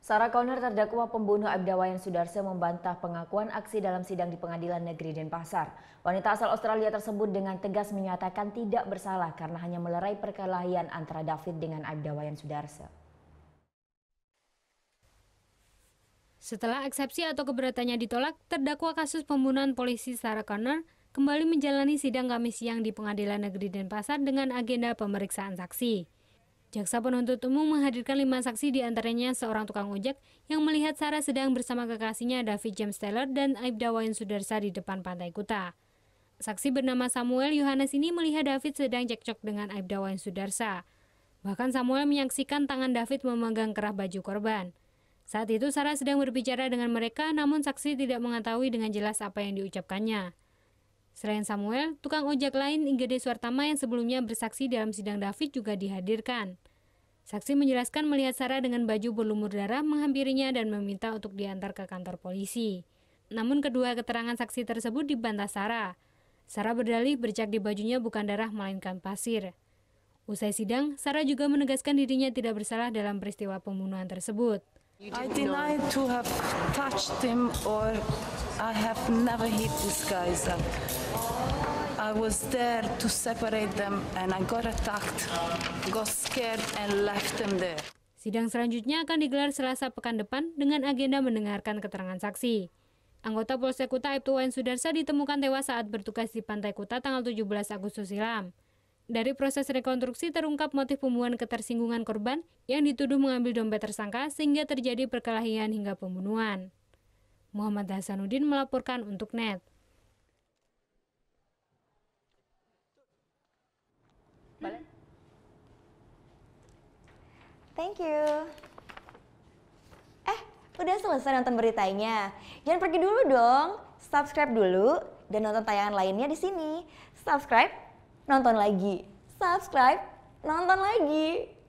Sarah Connor terdakwa pembunuh Abdawayan Sudarsa membantah pengakuan aksi dalam sidang di Pengadilan Negeri Denpasar. Wanita asal Australia tersebut dengan tegas menyatakan tidak bersalah karena hanya melerai perkelahian antara David dengan Abdawayan Sudarsa. Setelah eksepsi atau keberatannya ditolak, terdakwa kasus pembunuhan polisi Sarah Connor kembali menjalani sidang Kamis siang di Pengadilan Negeri Denpasar dengan agenda pemeriksaan saksi. Jaksa penuntut umum menghadirkan lima saksi di antaranya seorang tukang ojek yang melihat Sarah sedang bersama kekasihnya David James Taylor dan Aibda Wayan Sudarsa di depan pantai Kuta. Saksi bernama Samuel Yohanes ini melihat David sedang cekcok dengan Aibda Wayan Sudarsa. Bahkan Samuel menyaksikan tangan David memegang kerah baju korban. Saat itu Sarah sedang berbicara dengan mereka namun saksi tidak mengetahui dengan jelas apa yang diucapkannya. Selain Samuel, tukang ojek lain Igede Suartama yang sebelumnya bersaksi dalam sidang David juga dihadirkan. Saksi menjelaskan melihat Sarah dengan baju berlumur darah menghampirinya dan meminta untuk diantar ke kantor polisi. Namun kedua keterangan saksi tersebut dibantah Sarah. Sarah berdalih bercak di bajunya bukan darah melainkan pasir. Usai sidang, Sarah juga menegaskan dirinya tidak bersalah dalam peristiwa pembunuhan tersebut. I deny to have touched him or I have never hit these guys up. I was there to separate them and I got attacked, got scared and left them there. Sidang selanjutnya akan digelar Selasa pekan depan dengan agenda mendengarkan keterangan saksi. Anggota Polsek Kuta Ibtu Wain Sudarsa ditemukan tewas saat bertugas di Pantai Kuta tanggal 17 Agustus silam. Dari proses rekonstruksi terungkap motif pembunuhan ketersinggungan korban yang dituduh mengambil dompet tersangka sehingga terjadi perkelahian hingga pembunuhan. Muhammad Hasanuddin melaporkan untuk NET. Thank you. Eh, udah selesai nonton beritanya. Jangan pergi dulu dong. Subscribe dulu dan nonton tayangan lainnya di sini. Subscribe, nonton lagi. Subscribe, nonton lagi.